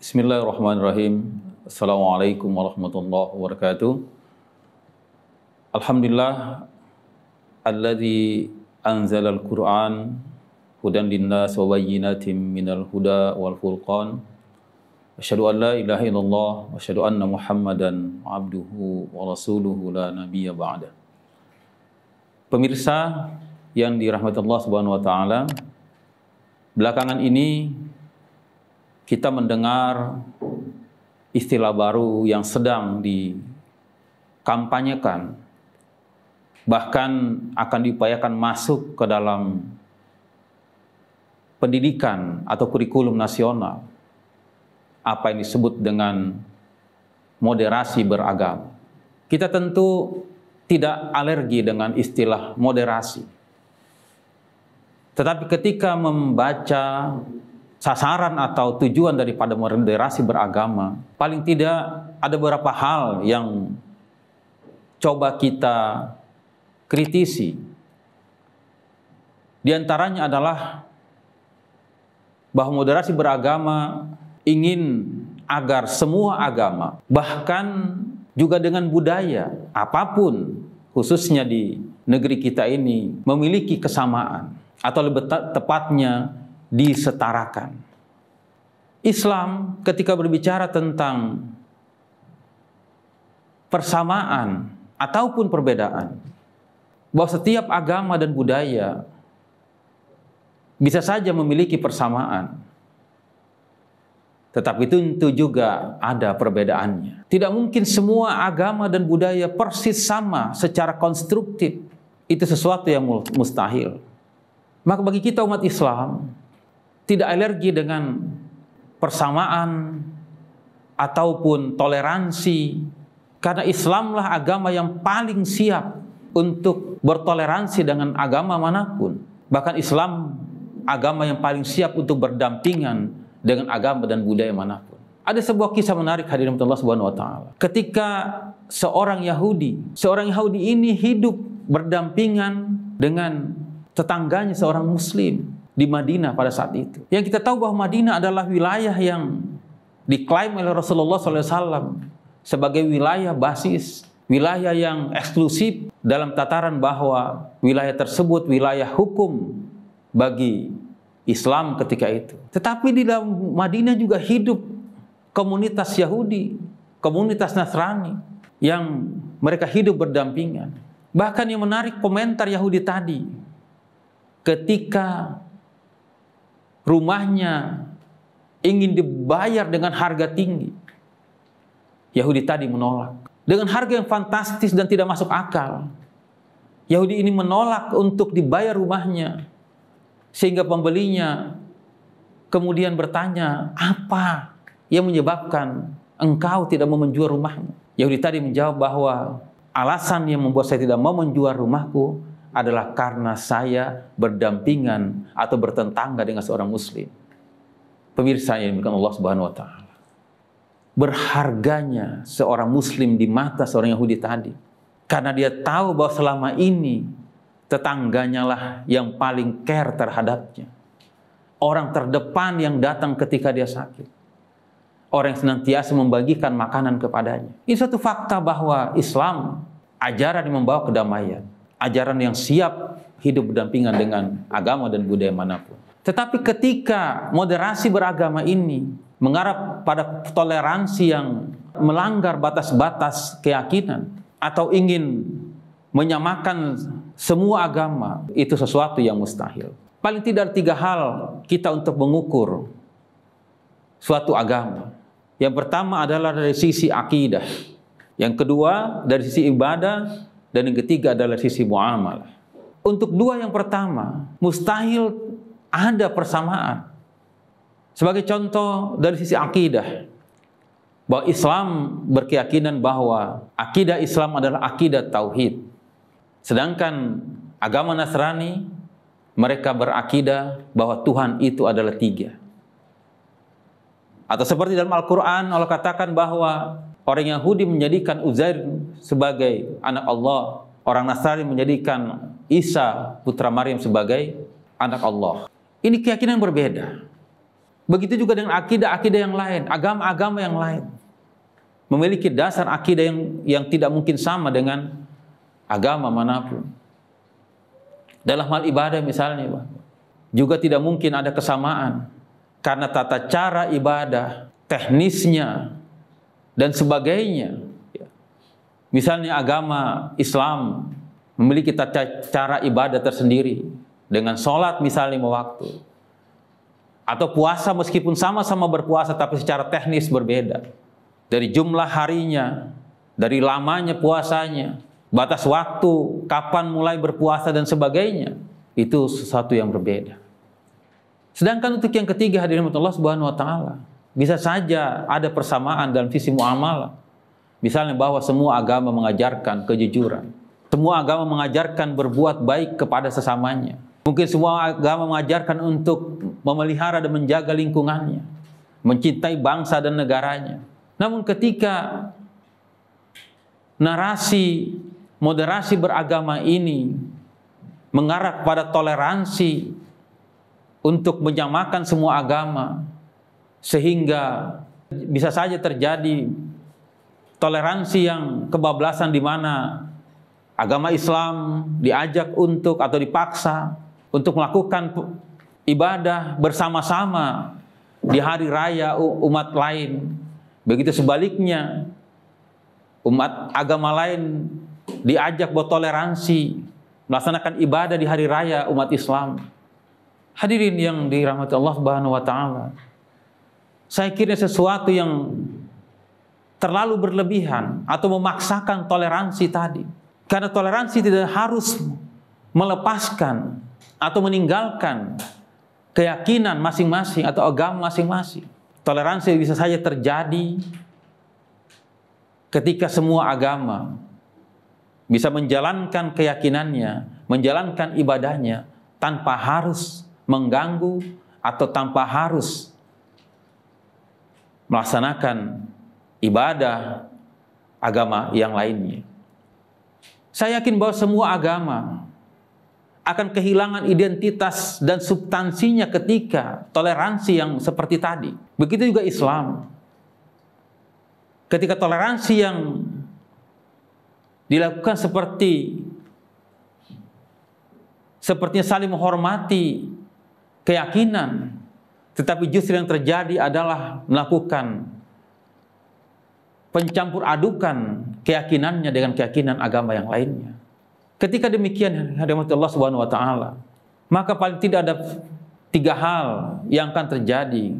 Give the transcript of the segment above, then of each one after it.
Bismillahirrahmanirrahim. Assalamualaikum warahmatullahi wabarakatuh. Alhamdulillah alladzi anzala al-Qur'an hudan linnas wa bayyinatin minal huda wal furqan. Asyhadu an la ilaha illallah wa asyhadu anna Muhammadan abduhu wa rasuluhu la nabiyya ba'dahu. Pemirsa yang dirahmati Allah Subhanahu wa taala, belakangan ini kita mendengar istilah baru yang sedang dikampanyekan bahkan akan diupayakan masuk ke dalam pendidikan atau kurikulum nasional apa yang disebut dengan moderasi beragama. Kita tentu tidak alergi dengan istilah moderasi. Tetapi ketika membaca sasaran atau tujuan daripada moderasi beragama, paling tidak ada beberapa hal yang coba kita kritisi. Di antaranya adalah bahwa moderasi beragama ingin agar semua agama, bahkan juga dengan budaya apapun khususnya di negeri kita ini memiliki kesamaan atau lebih tepatnya disetarakan. Islam ketika berbicara tentang persamaan ataupun perbedaan bahwa setiap agama dan budaya bisa saja memiliki persamaan tetapi tentu juga ada perbedaannya. Tidak mungkin semua agama dan budaya persis sama secara konstruktif. Itu sesuatu yang mustahil. Maka bagi kita umat Islam tidak alergi dengan persamaan ataupun toleransi karena Islamlah agama yang paling siap untuk bertoleransi dengan agama manapun. Bahkan Islam agama yang paling siap untuk berdampingan dengan agama dan budaya manapun. Ada sebuah kisah menarik hadirin Allah Subhanahu wa taala. Ketika seorang Yahudi, seorang Yahudi ini hidup berdampingan dengan tetangganya seorang muslim di Madinah pada saat itu. Yang kita tahu bahwa Madinah adalah wilayah yang diklaim oleh Rasulullah SAW sebagai wilayah basis wilayah yang eksklusif dalam tataran bahwa wilayah tersebut wilayah hukum bagi Islam ketika itu. Tetapi di dalam Madinah juga hidup komunitas Yahudi, komunitas Nasrani yang mereka hidup berdampingan. Bahkan yang menarik komentar Yahudi tadi ketika rumahnya ingin dibayar dengan harga tinggi. Yahudi tadi menolak. Dengan harga yang fantastis dan tidak masuk akal. Yahudi ini menolak untuk dibayar rumahnya sehingga pembelinya kemudian bertanya, "Apa yang menyebabkan engkau tidak mau menjual rumahmu?" Yahudi tadi menjawab bahwa alasan yang membuat saya tidak mau menjual rumahku adalah karena saya berdampingan atau bertentangga dengan seorang muslim. Pemirsa yang diberikan Allah Subhanahu wa taala. Berharganya seorang muslim di mata seorang Yahudi tadi karena dia tahu bahwa selama ini tetangganya lah yang paling care terhadapnya. Orang terdepan yang datang ketika dia sakit. Orang yang senantiasa membagikan makanan kepadanya. Ini satu fakta bahwa Islam ajaran yang membawa kedamaian. Ajaran yang siap hidup berdampingan dengan agama dan budaya manapun. Tetapi ketika moderasi beragama ini mengarah pada toleransi yang melanggar batas-batas keyakinan atau ingin menyamakan semua agama itu sesuatu yang mustahil. Paling tidak ada tiga hal kita untuk mengukur suatu agama. Yang pertama adalah dari sisi akidah. Yang kedua dari sisi ibadah. Dan yang ketiga adalah sisi muamalah. Untuk dua yang pertama, mustahil ada persamaan. Sebagai contoh dari sisi akidah, bahwa Islam berkeyakinan bahwa akidah Islam adalah akidah tauhid. Sedangkan agama Nasrani mereka berakidah bahwa Tuhan itu adalah tiga. Atau seperti dalam Al-Quran Allah katakan bahwa orang Yahudi menjadikan Uzair sebagai anak Allah. Orang Nasrani menjadikan Isa putra Maryam sebagai anak Allah. Ini keyakinan yang berbeda. Begitu juga dengan akidah-akidah yang lain, agama-agama yang lain. Memiliki dasar akidah yang yang tidak mungkin sama dengan agama manapun. Dalam hal ibadah misalnya, Pak. Juga tidak mungkin ada kesamaan. Karena tata cara ibadah, teknisnya, dan sebagainya. Misalnya agama Islam memiliki tata cara ibadah tersendiri. Dengan sholat misalnya lima waktu. Atau puasa meskipun sama-sama berpuasa tapi secara teknis berbeda. Dari jumlah harinya, dari lamanya puasanya, batas waktu, kapan mulai berpuasa dan sebagainya. Itu sesuatu yang berbeda. Sedangkan untuk yang ketiga hadirin Allah Subhanahu wa taala, bisa saja ada persamaan dalam visi muamalah. Misalnya bahwa semua agama mengajarkan kejujuran. Semua agama mengajarkan berbuat baik kepada sesamanya. Mungkin semua agama mengajarkan untuk memelihara dan menjaga lingkungannya, mencintai bangsa dan negaranya. Namun ketika narasi moderasi beragama ini mengarah pada toleransi untuk menyamakan semua agama sehingga bisa saja terjadi toleransi yang kebablasan di mana agama Islam diajak untuk atau dipaksa untuk melakukan ibadah bersama-sama di hari raya umat lain. Begitu sebaliknya umat agama lain diajak bertoleransi, melaksanakan ibadah di hari raya umat Islam. Hadirin yang dirahmati Allah Subhanahu wa taala. Saya kira sesuatu yang terlalu berlebihan atau memaksakan toleransi tadi. Karena toleransi tidak harus melepaskan atau meninggalkan keyakinan masing-masing atau agama masing-masing. Toleransi bisa saja terjadi ketika semua agama bisa menjalankan keyakinannya, menjalankan ibadahnya tanpa harus mengganggu atau tanpa harus melaksanakan ibadah agama yang lainnya. Saya yakin bahwa semua agama akan kehilangan identitas dan substansinya ketika toleransi yang seperti tadi. Begitu juga Islam. Ketika toleransi yang dilakukan seperti sepertinya saling menghormati keyakinan tetapi justru yang terjadi adalah melakukan pencampur adukan keyakinannya dengan keyakinan agama yang lainnya. Ketika demikian hadirat Allah Subhanahu wa taala, maka paling tidak ada tiga hal yang akan terjadi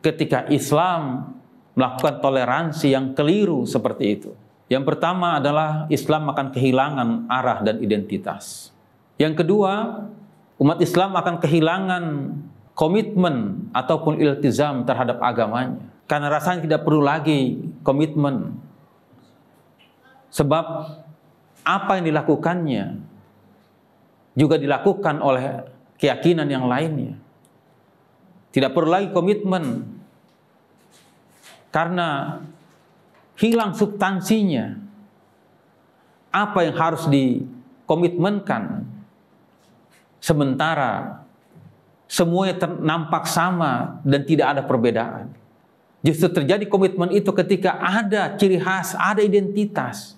ketika Islam melakukan toleransi yang keliru seperti itu. Yang pertama adalah Islam akan kehilangan arah dan identitas. Yang kedua, umat Islam akan kehilangan komitmen ataupun iltizam terhadap agamanya. Karena rasanya tidak perlu lagi komitmen. Sebab apa yang dilakukannya juga dilakukan oleh keyakinan yang lainnya. Tidak perlu lagi komitmen. Karena hilang substansinya. Apa yang harus dikomitmenkan? Sementara semuanya nampak sama dan tidak ada perbedaan. Justru terjadi komitmen itu ketika ada ciri khas, ada identitas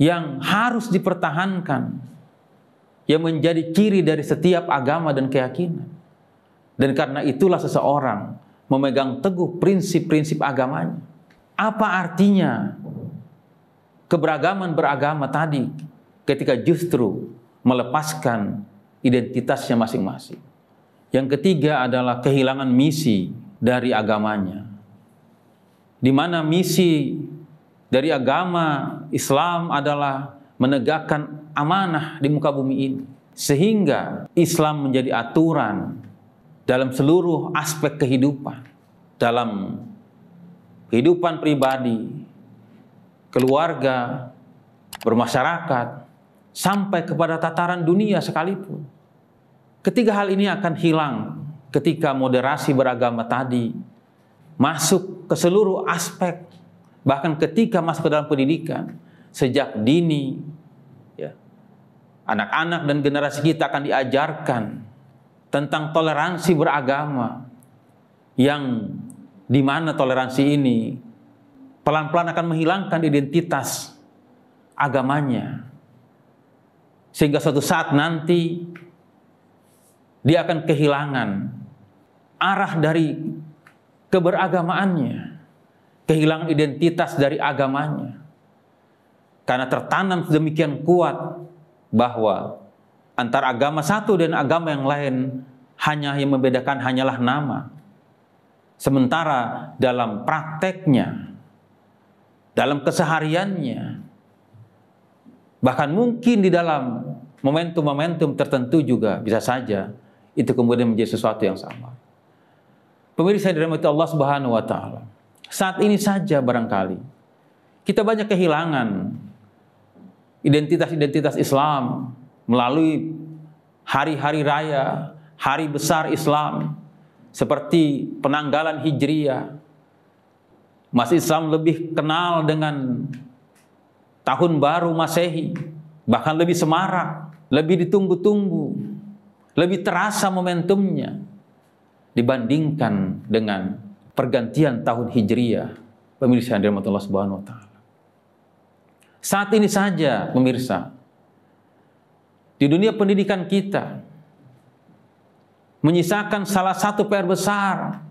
yang harus dipertahankan yang menjadi ciri dari setiap agama dan keyakinan. Dan karena itulah seseorang memegang teguh prinsip-prinsip agamanya. Apa artinya keberagaman beragama tadi ketika justru melepaskan identitasnya masing-masing? Yang ketiga adalah kehilangan misi dari agamanya. Di mana misi dari agama Islam adalah menegakkan amanah di muka bumi ini. Sehingga Islam menjadi aturan dalam seluruh aspek kehidupan. Dalam kehidupan pribadi, keluarga, bermasyarakat, sampai kepada tataran dunia sekalipun. Ketiga hal ini akan hilang ketika moderasi beragama tadi masuk ke seluruh aspek, bahkan ketika masuk ke dalam pendidikan, sejak dini, anak ya, anak-anak dan generasi kita akan diajarkan tentang toleransi beragama yang di mana toleransi ini pelan-pelan akan menghilangkan identitas agamanya. Sehingga suatu saat nanti dia akan kehilangan arah dari keberagamaannya, kehilangan identitas dari agamanya. Karena tertanam sedemikian kuat bahwa antara agama satu dan agama yang lain hanya yang membedakan hanyalah nama. Sementara dalam prakteknya, dalam kesehariannya, bahkan mungkin di dalam momentum-momentum tertentu juga bisa saja itu kemudian menjadi sesuatu yang sama. Pemirsa yang dirahmati Allah Subhanahu wa taala. Saat ini saja barangkali kita banyak kehilangan identitas-identitas Islam melalui hari-hari raya, hari besar Islam, seperti penanggalan Hijriah. Mas Islam lebih kenal dengan tahun baru Masehi, bahkan lebih semarak, lebih ditunggu-tunggu, lebih terasa momentumnya dibandingkan dengan pergantian tahun Hijriah. Pemirsa yang dirahmati Allah Subhanahu wa taala. Saat ini saja pemirsa di dunia pendidikan kita menyisakan salah satu PR besar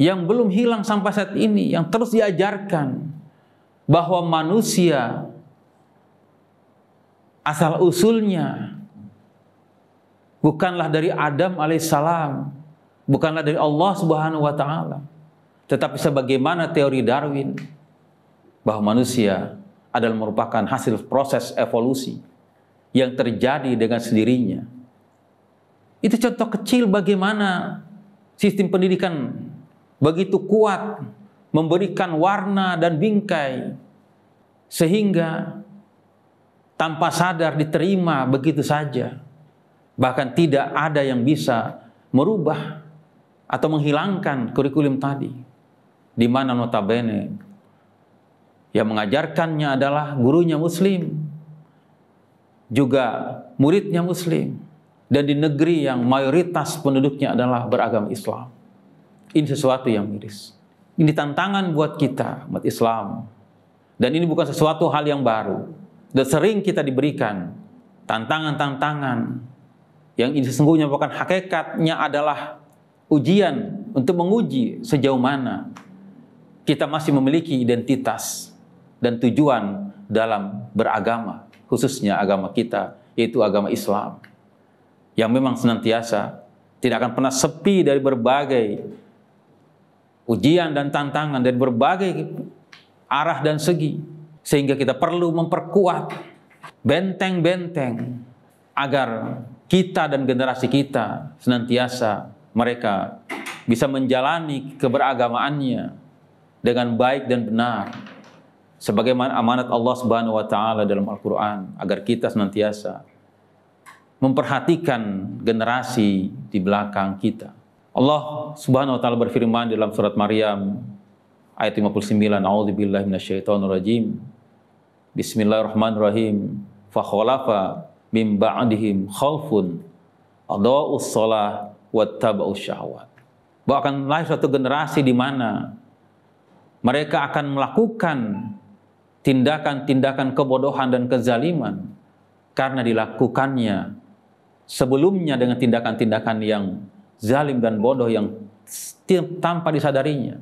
yang belum hilang sampai saat ini, yang terus diajarkan bahwa manusia asal usulnya bukanlah dari Adam alaihissalam, bukanlah dari Allah Subhanahu wa taala, tetapi sebagaimana teori Darwin bahwa manusia adalah merupakan hasil proses evolusi yang terjadi dengan sendirinya itu contoh kecil bagaimana sistem pendidikan begitu kuat memberikan warna dan bingkai sehingga tanpa sadar diterima begitu saja. Bahkan tidak ada yang bisa merubah atau menghilangkan kurikulum tadi. Di mana notabene yang mengajarkannya adalah gurunya muslim, juga muridnya muslim dan di negeri yang mayoritas penduduknya adalah beragama Islam. Ini sesuatu yang miris. Ini tantangan buat kita, umat Islam. Dan ini bukan sesuatu hal yang baru. Dan sering kita diberikan tantangan-tantangan yang ini sesungguhnya bukan hakikatnya adalah ujian untuk menguji sejauh mana kita masih memiliki identitas dan tujuan dalam beragama, khususnya agama kita, yaitu agama Islam yang memang senantiasa tidak akan pernah sepi dari berbagai ujian dan tantangan dari berbagai arah dan segi sehingga kita perlu memperkuat benteng-benteng agar kita dan generasi kita senantiasa mereka bisa menjalani keberagamaannya dengan baik dan benar sebagaimana amanat Allah Subhanahu wa taala dalam Al-Qur'an agar kita senantiasa memperhatikan generasi di belakang kita. Allah Subhanahu wa taala berfirman dalam surat Maryam ayat 59, A'udzubillahi minasyaitonirrajim. Bismillahirrahmanirrahim. Fa khalafa mim ba'dihim khalfun adau shalah tabau syahwat. Bahwa akan lahir suatu generasi di mana mereka akan melakukan tindakan-tindakan kebodohan dan kezaliman karena dilakukannya sebelumnya dengan tindakan-tindakan yang zalim dan bodoh yang tanpa disadarinya.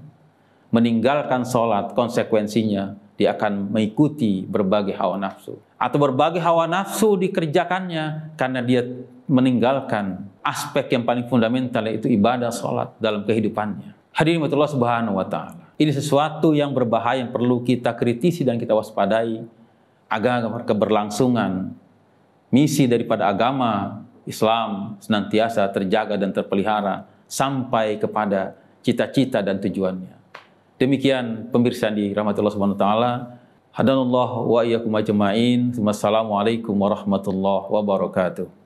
Meninggalkan sholat, konsekuensinya dia akan mengikuti berbagai hawa nafsu. Atau berbagai hawa nafsu dikerjakannya karena dia meninggalkan aspek yang paling fundamental yaitu ibadah sholat dalam kehidupannya. Hadirin Allah subhanahu wa ta'ala. Ini sesuatu yang berbahaya yang perlu kita kritisi dan kita waspadai agar keberlangsungan misi daripada agama Islam senantiasa terjaga dan terpelihara sampai kepada cita-cita dan tujuannya. Demikian pemirsa di rahmatullah subhanahu wa taala. Hadanallahu wa iyyakum ajmain. Wassalamualaikum warahmatullahi wabarakatuh.